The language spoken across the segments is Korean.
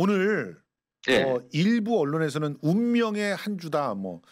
오늘 네. 어, 일부 언론에서는 운명의 한 주다 뭐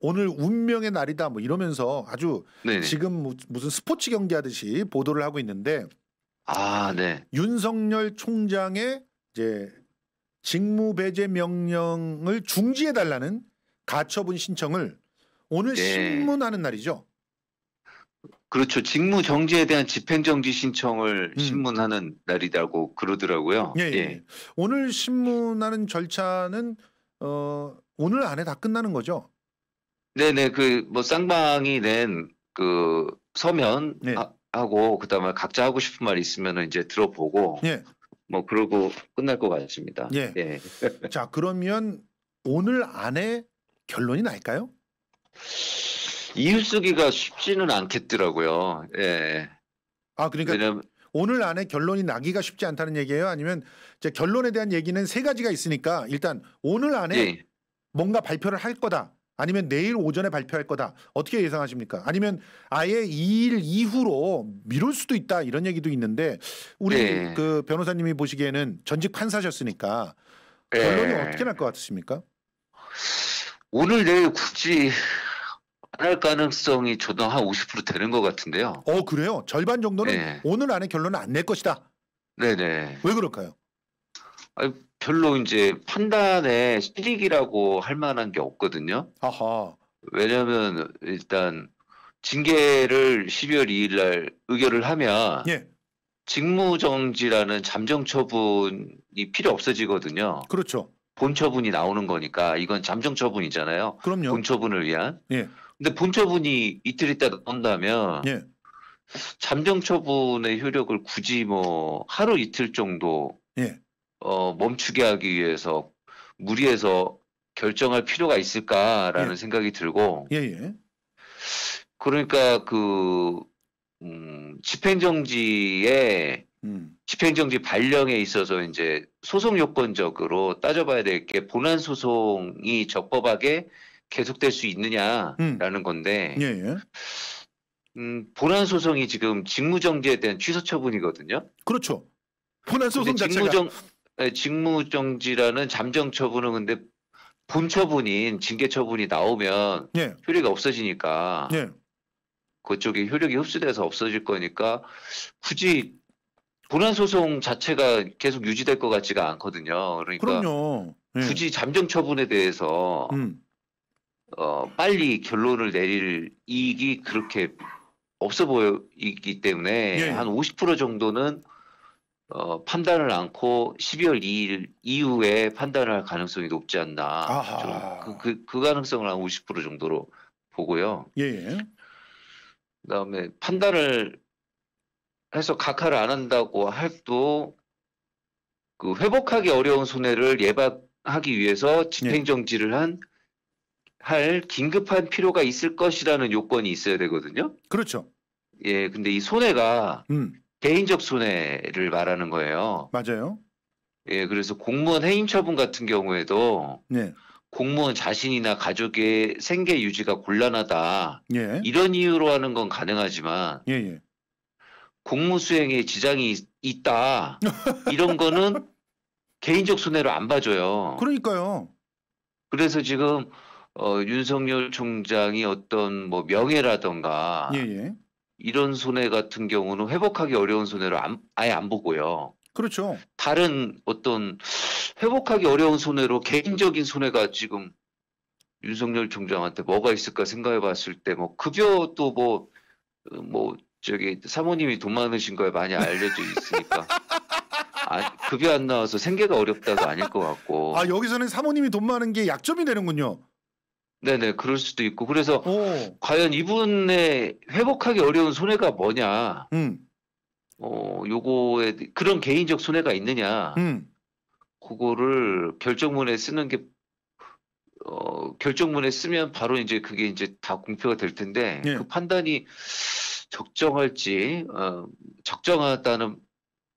오늘 운명의 날이다 뭐 이러면서 아주 네네. 지금 무슨 스포츠 경기하듯이 보도를 하고 있는데 아, 네. 윤석열 총장의 이제 직무 배제 명령을 중지해 달라는 가처분 신청을 오늘 네. 신문하는 날이죠. 그렇죠. 직무 정지에 대한 집행 정지 신청을 음. 신문하는 날이라고 그러더라고요. 예, 예, 예. 예, 오늘 신문하는 절차는 어 오늘 안에 다 끝나는 거죠? 네, 네. 그 뭐 쌍방이 낸그 서면 네. 아, 하고 그다음에 각자 하고 싶은 말 있으면은 이제 들어보고 예. 뭐 그러고 끝날 것 같습니다. 예. 예. 자, 그러면 오늘 안에 결론이 날까요? 이웃쓰기가 쉽지는 않겠더라고요. 예. 아 그러니까 왜냐면, 오늘 안에 결론이 나기가 쉽지 않다는 얘기예요. 아니면 이제 결론에 대한 얘기는 세 가지가 있으니까 일단 오늘 안에 예. 뭔가 발표를 할 거다. 아니면 내일 오전에 발표할 거다. 어떻게 예상하십니까? 아니면 아예 2일 이후로 미룰 수도 있다. 이런 얘기도 있는데 우리 예. 그 변호사님이 보시기에는 전직 판사셨으니까 예. 결론이 예. 어떻게 날 것 같으십니까? 오늘 내일 굳이 안할 가능성이 저도 한 50% 되는 것 같은데요. 어 그래요? 절반 정도는 네. 오늘 안에 결론을 안 낼 것이다. 네네. 왜 그럴까요? 아니, 별로 이제 판단에 실익이라고 할 만한 게 없거든요. 아하. 왜냐하면 일단 징계를 12월 2일 날 의결을 하면 예. 직무정지라는 잠정 처분이 필요 없어지거든요. 그렇죠. 본 처분이 나오는 거니까 이건 잠정 처분이잖아요. 그럼요. 본 처분을 위한. 예. 근데 본처분이 이틀 있다 가온다면 예. 잠정처분의 효력을 굳이 뭐 하루 이틀 정도 예. 어, 멈추게 하기 위해서 무리해서 결정할 필요가 있을까라는 예. 생각이 들고 예예. 예. 그러니까 그 음, 집행정지에 음. 집행정지 발령에 있어서 이제 소송 요건적으로 따져봐야 될 게 본안 소송이 적법하게 계속될 수 있느냐라는 음. 건데 예, 예. 음, 본안 소송이 지금 직무 정지에 대한 취소 처분이거든요. 그렇죠. 본안 소송 자체가 직무정, 예, 직무 정지라는 잠정 처분은 근데 본 처분인 징계 처분이 나오면 예. 효력이 없어지니까 예. 그쪽에 효력이 흡수돼서 없어질 거니까 굳이 본안 소송 자체가 계속 유지될 것 같지가 않거든요. 그러니까 그럼요. 예. 굳이 잠정 처분에 대해서 음. 어, 빨리 결론을 내릴 이익이 그렇게 없어 보이기 때문에 예. 예. 한50% 정도는 어, 판단을 않고 12월 2일 이후에 판단을 할 가능성이 높지 않나. 그, 그, 그, 가능성을 한 50% 정도로 보고요. 예. 예. 그 다음에 판단을 해서 각하를 안 한다고 할도 그 회복하기 어려운 손해를 예방하기 위해서 집행정지를 한할 긴급한 필요가 있을 것이라는 요건이 있어야 되거든요. 그렇죠. 예, 근데 이 손해가 음. 개인적 손해를 말하는 거예요. 맞아요. 예, 그래서 공무원 해임 처분 같은 경우에도 네. 공무원 자신이나 가족의 생계 유지가 곤란하다 예. 이런 이유로 하는 건 가능하지만 예예. 예. 공무 수행에 지장이 있다 이런 거는 개인적 손해로 안 봐줘요. 그러니까요. 그래서 지금 어, 윤석열 총장이 어떤 뭐 명예라던가 예예. 예. 이런 손해 같은 경우는 회복하기 어려운 손해로 안, 아예 안 보고요. 그렇죠. 다른 어떤 회복하기 어려운 손해로 개인적인 손해가 지금 윤석열 총장한테 뭐가 있을까 생각해 봤을 때 뭐 급여도 뭐, 뭐, 어, 뭐 저기 사모님이 돈 많으신 거에 많이 알려져 있으니까 아, 급여 안 나와서 생계가 어렵다고 아닐 것 같고. 아 여기서는 사모님이 돈 많은 게 약점이 되는군요. 네네, 그럴 수도 있고. 그래서 오. 과연 이분의 회복하기 어려운 손해가 뭐냐. 음. 어, 요거에 그런 개인적 손해가 있느냐. 음. 그거를 결정문에 쓰는 게 어, 결정문에 쓰면 바로 이제 그게 이제 다 공표가 될 텐데 예. 그 판단이 적정할지 어, 적정하다는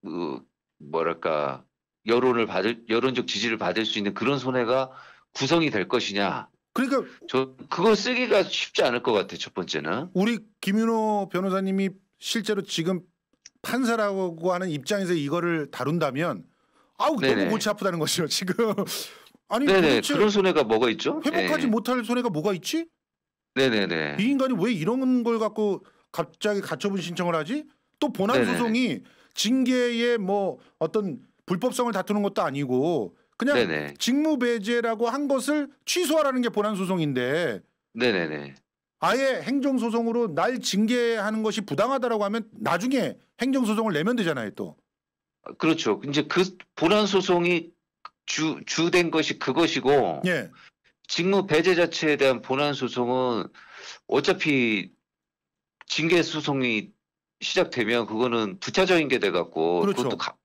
그 뭐랄까 여론을 받을 여론적 지지를 받을 수 있는 그런 손해가 구성이 될 것이냐 그러니까 저 그거 쓰기가 쉽지 않을 것 같아 첫 번째는 우리 김윤호 변호사님이 실제로 지금 판사라고 하는 입장에서 이거를 다룬다면 아우 네네. 너무 골치 아프다는 것이죠 지금 아니 네네. 그런 손해가 뭐가 있죠? 회복하지 네. 못할 손해가 뭐가 있지? 네네네 이 인간이 왜 이런 걸 갖고 갑자기 가처분 신청을 하지? 또 본안 소송이 징계의 뭐 어떤 불법성을 다투는 것도 아니고 그냥 네네. 직무배제라고 한 것을 취소하라는 게보안 소송인데 네네네. 아예 행정 소송으로 날 징계하는 것이 부당하다라고 하면 나중에 행정 소송을 내면 되잖아요 또. 아, 그렇죠. 이제 그보안 소송이 주 주된 것이 그것이고 예. 직무 배제 자체에 대한 보안 소송은 어차피 징계 소송이 시작되면 그거는 부차적인 게돼 갖고 그렇죠. 그것도 가,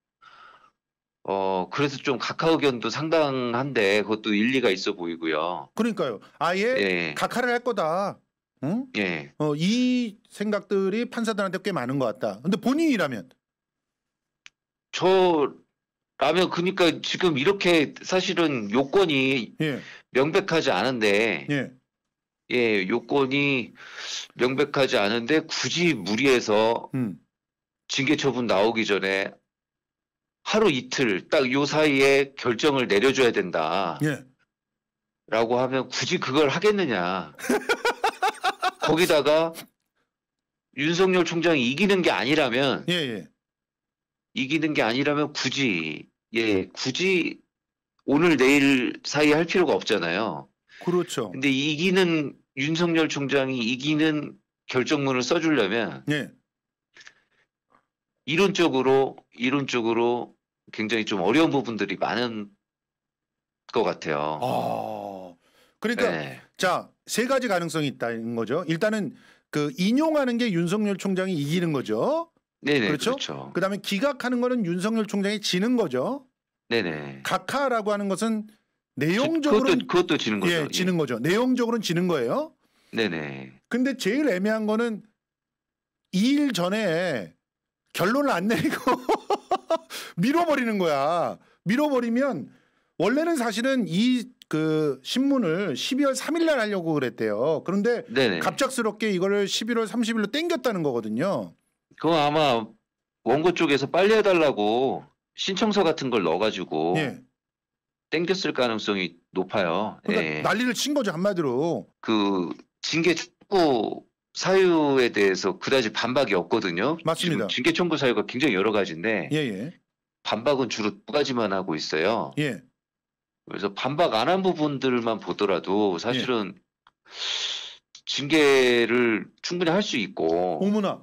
어, 그래서 좀 각하 의견도 상당한데 그것도 일리가 있어 보이고요. 그러니까요. 아예 예. 각하를 할 거다. 응? 예. 어, 이 생각들이 판사들한테 꽤 많은 것 같다. 근데 본인이라면 저라면 그니까 지금 이렇게 사실은 요건이 예. 명백하지 않은데 예. 예, 요건이 명백하지 않은데 굳이 무리해서 음. 징계 처분 나오기 전에 하루 이틀 딱 요 사이에 결정을 내려줘야 된다. 예. 라고 하면 굳이 그걸 하겠느냐. 거기다가 윤석열 총장이 이기는 게 아니라면 예, 예. 이기는 게 아니라면 굳이 예, 굳이 오늘 내일 사이 에할 필요가 없잖아요. 그렇죠. 근데 이기는 윤석열 총장이 이기는 결정문을 써주려면 예. 이론적으로 이론적으로 굉장히 좀 어려운 부분들이 많은 것 같아요. 아, 그러니까 네. 자세 가지 가능성이 있다는 거죠. 일단은 그 인용하는 게 윤석열 총장이 이기는 거죠. 네네 네, 그렇죠. 그렇죠. 그다음에 기각하는 거는 윤석열 총장이 지는 거죠. 네네. 네. 각하라고 하는 것은 내용적으로 그것도, 그것도 지는 예, 거죠. 예, 지는 거죠. 내용적으로는 지는 거예요. 네네. 네. 근데 제일 애매한 거는 2일 전에 결론을 안 내리고 밀어버리는 거야. 밀어버리면 원래는 사실은 이 그 신문을 12월 3일 날 하려고 그랬대요. 그런데 네네. 갑작스럽게 이거를 11월 30일로 땡겼다는 거거든요. 그거 아마 원고 쪽에서 빨리 해달라고 신청서 같은 걸 넣어가지고 예. 땡겼을 가능성이 높아요. 그러니까 예. 난리를 친 거죠 한마디로. 그 징계 축구 사유에 대해서 그다지 반박이 없거든요. 맞습니다. 징계 청구 사유가 굉장히 여러 가지인데 예예. 예. 반박은 주로 두 가지만 하고 있어요. 예. 그래서 반박 안 한 부분들만 보더라도 사실은 예. 징계를 충분히 할 수 있고. 어머나.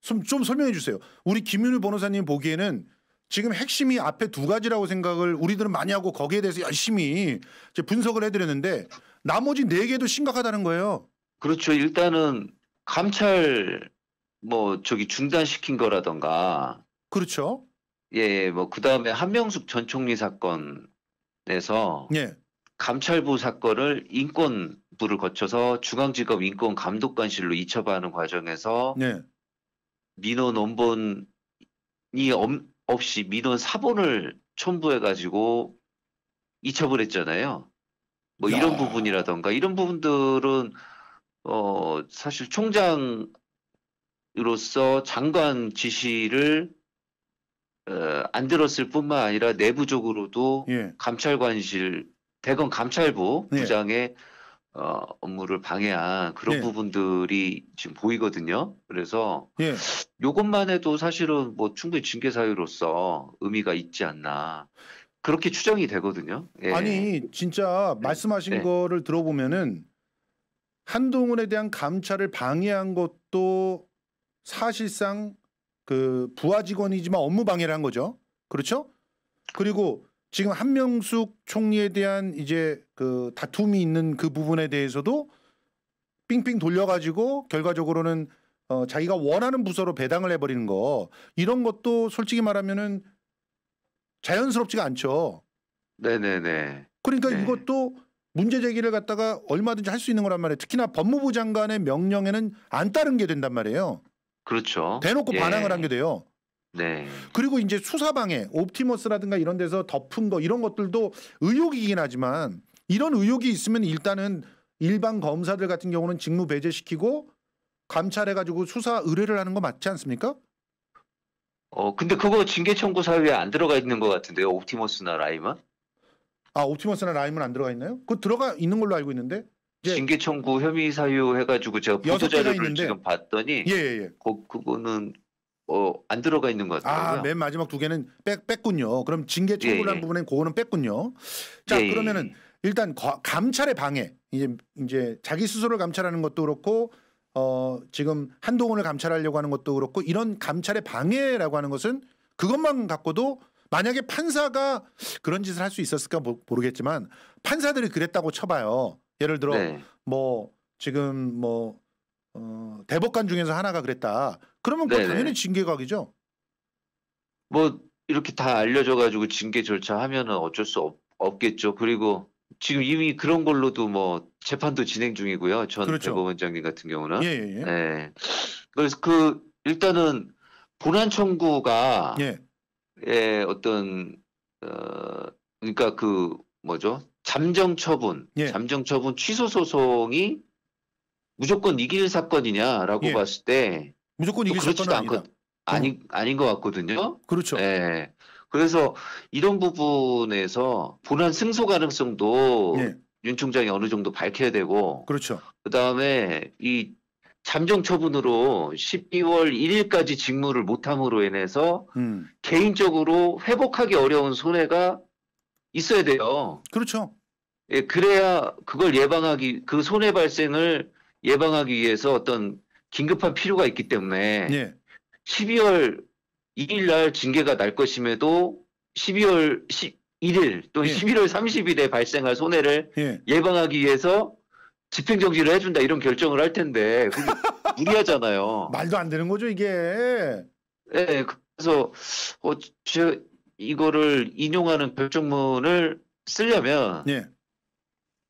좀, 좀 설명해 주세요. 우리 김윤우 변호사님 보기에는 지금 핵심이 앞에 두 가지라고 생각을 우리들은 많이 하고 거기에 대해서 열심히 분석을 해드렸는데 나머지 네 개도 심각하다는 거예요. 그렇죠. 일단은 감찰 뭐 저기 중단시킨 거라던가 그렇죠. 예, 예. 뭐 그다음에 한명숙 전 총리 사건에서 예. 감찰부 사건을 인권부를 거쳐서 중앙지검 인권감독관실로 이첩하는 과정에서 예. 민원 원본이 없이 민원 사본을 첨부해 가지고 이첩을 했잖아요. 뭐 야. 이런 부분이라던가 이런 부분들은 어, 사실 총장으로서 장관 지시를 어, 안 들었을 뿐만 아니라 내부적으로도 예. 감찰관실 대검 감찰부 예. 부장의 어, 업무를 방해한 그런 예. 부분들이 지금 보이거든요. 그래서 예. 요것만 해도 사실은 뭐 충분히 징계 사유로서 의미가 있지 않나 그렇게 추정이 되거든요. 예. 아니 진짜 네. 말씀하신 네. 거를 들어보면은 한동훈에 대한 감찰을 방해한 것도 사실상 그 부하 직원이지만 업무 방해를 한 거죠. 그렇죠? 그리고 지금 한명숙 총리에 대한 이제 그 다툼이 있는 그 부분에 대해서도 빙빙 돌려가지고 결과적으로는 어, 자기가 원하는 부서로 배당을 해버리는 거 이런 것도 솔직히 말하면은 자연스럽지가 않죠. 네네네. 그러니까 네. 이것도 문제 제기를 갖다가 얼마든지 할 수 있는 거란 말이에요. 특히나 법무부 장관의 명령에는 안 따른 게 된단 말이에요. 그렇죠. 대놓고 예. 반항을 한 게 돼요. 네. 그리고 이제 수사방해, 옵티머스라든가 이런 데서 덮은 거 이런 것들도 의혹이긴 하지만 이런 의혹이 있으면 일단은 일반 검사들 같은 경우는 직무 배제시키고 감찰해 가지고 수사 의뢰를 하는 거 맞지 않습니까? 어 근데 그거 징계 청구 사유에 안 들어가 있는 것 같은데요 옵티머스나 라이은 아 옵티머스나 라임은 안 들어가 있나요? 그 들어가 있는 걸로 알고 있는데 징계 청구 혐의 사유 해가지고 제가 보도 자료를 지금 봤더니 예예예. 그, 예, 예. 그거는 어, 안 들어가 있는 것 같아요. 아, 맨 마지막 두 개는 뺐, 뺐군요. 그럼 징계 청구란 예, 예. 부분에 그거는 뺐군요. 자, 예, 예 그러면은 일단 감찰의 방해. 이제 이제 자기 스스로를 감찰하는 것도 그렇고 어, 지금 한동훈을 감찰하려고 하는 것도 그렇고 이런 감찰의 방해라고 하는 것은 그것만 갖고도 만약에 판사가 그런 짓을 할 수 있었을까 모르겠지만 판사들이 그랬다고 쳐봐요. 예를 들어 네. 뭐 지금 뭐 어, 대법관 중에서 하나가 그랬다. 그러면 그 당연히 징계각이죠. 뭐 이렇게 다 알려져가지고 징계 절차하면은 어쩔 수 없, 없겠죠. 그리고 지금 이미 그런 걸로도 뭐 재판도 진행 중이고요. 전 그렇죠. 대법원장님 같은 경우는. 예, 예, 예. 네. 그래서 그 일단은 본안 청구가 예. 한의 예, 어떤 어 그러니까 그 뭐죠 잠정 처분, 예. 잠정 처분 취소 소송이 무조건 이길 사건이냐라고 예. 봤을 때 무조건 이길 사건은 않거, 아니다. 아니 어. 아닌 것 같거든요. 그렇죠. 예. 그래서 이런 부분에서 본안 승소 가능성도 예. 윤 총장이 어느 정도 밝혀야 되고 그렇죠. 그다음에 이 잠정 처분으로 12월 1일까지 직무를 못함으로 인해서 음. 개인적으로 회복하기 어려운 손해가 있어야 돼요. 그렇죠. 예, 그래야 그걸 예방하기 그 손해 발생을 예방하기 위해서 어떤 긴급한 필요가 있기 때문에 예. 12월 2일 날 징계가 날 것임에도 12월 1일 1 또는 예. 11월 30일에 발생할 손해를 예. 방하기 위해서 집행정지를 해준다 이런 결정을 할 텐데 그게 무리하잖아요. 말도 안 되는 거죠 이게. 네, 그래서 어, 저, 이거를 인용하는 결정문을 쓰려면 예.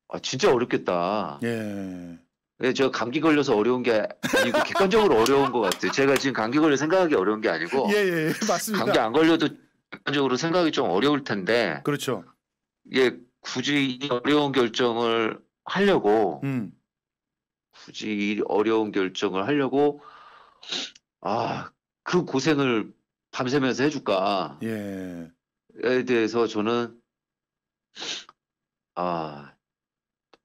아, 진짜 어렵겠다. 예. 네, 저 감기 걸려서 어려운 게 아니고 객관적으로 어려운 것 같아요. 제가 지금 감기 걸려 생각하기 어려운 게 아니고 예, 예, 예 맞습니다. 감기 안 걸려도 객관적으로 생각이 좀 어려울 텐데 그렇죠. 예, 굳이 어려운 결정을 하려고 음. 굳이 어려운 결정을 하려고 아 그 고생을 밤새면서 해줄까에 예. 대해서 저는 아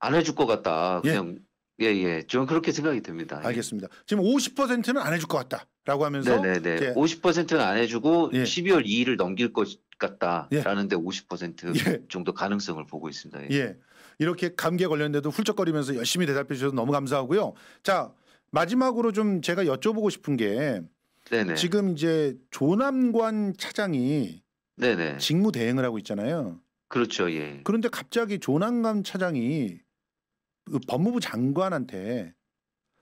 안 해줄 것 같다 예. 그냥 예예 예, 저는 그렇게 생각이 듭니다. 예. 알겠습니다. 지금 50%는 안 해줄 것 같다라고 하면서 네네네 예. 50%는 안 해주고 예. 12월 2일을 넘길 것 같다라는데 예. 50% 정도 가능성을 보고 있습니다. 예. 이렇게 감기에 걸렸는데도 훌쩍거리면서 열심히 대답해 주셔서 너무 감사하고요. 자 마지막으로 좀 제가 여쭤보고 싶은 게 네네. 지금 이제 조남관 차장이 네네. 직무 대행을 하고 있잖아요. 그렇죠. 예. 그런데 갑자기 조남관 차장이 그 법무부 장관한테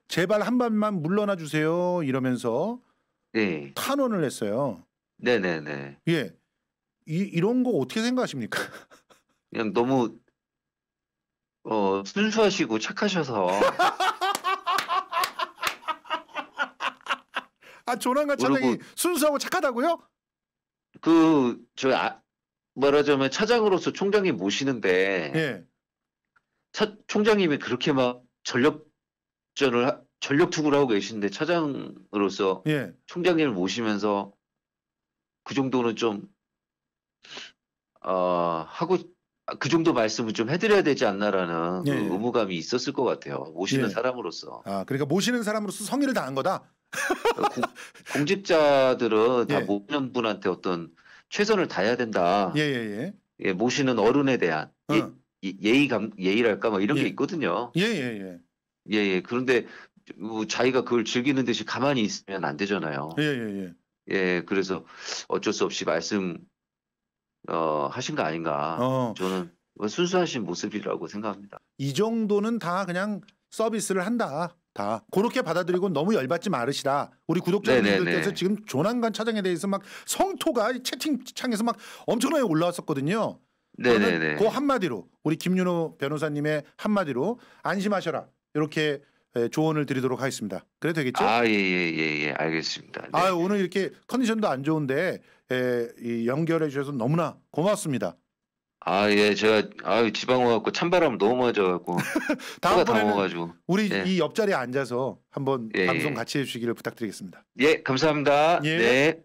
제발 한 번만 물러나 주세요 이러면서 네. 탄원을 했어요. 네네네. 예. 이, 이런 거 어떻게 생각하십니까? 그냥 너무 어, 순수하시고 착하셔서 아 조남관 차장이 순수하고 착하다고요? 그저 아, 말하자면 차장으로서 총장님 모시는데 예. 차, 총장님이 그렇게 막 전력전을 하, 전력 투구를 하고 계신데 차장으로서 예. 총장님을 모시면서 그 정도는 좀 어, 하고 아, 그 정도 말씀을좀 해드려야 되지 않나라는 그 예. 그 의무감이 있었을 것 같아요. 모시는 예. 사람으로서. 아 그러니까 모시는 사람으로서 성의를 다한 거다. 그러니까 공, 직자들은다 예. 모시는 분한테 어떤 최선을 다해야 된다. 예예예. 예, 예. 예, 모시는 어른에 대한 어. 예, 의감 예의랄까 뭐 이런 게 있거든요. 예예예. 예예. 그런데 뭐 자기가 그걸 즐기는 듯이 가만히 있으면 안 되잖아요. 예예예. 예, 그래서 어쩔 수 없이 말씀 어, 하신 거 아닌가. 어. 저는 순수하신 모습이라고 생각합니다. 이 정도는 다 그냥 서비스를 한다. 다 그렇게 받아들이고 너무 열받지 마르시다 우리 구독자님들께서 지금 조난간 차장에 대해서 막 성토가 채팅창에서 막 엄청나게 올라왔었거든요. 네네네. 그 한마디로 우리 김윤호 변호사님의 한마디로 안심하셔라 이렇게 예, 조언을 드리도록 하겠습니다. 그래 되겠죠? 아예예 예, 예, 예, 알겠습니다. 네. 아 오늘 이렇게 컨디션도 안 좋은데 에, 이 연결해 주셔서 너무나 고맙습니다. 아, 예, 제가, 아유, 지방 와갖고 찬바람 너무 맞아갖고. 다음번에는 우리 예. 이 옆자리에 앉아서 한번 예, 예, 방송 같이 해주시기를 부탁드리겠습니다. 예, 감사합니다. 예. 네.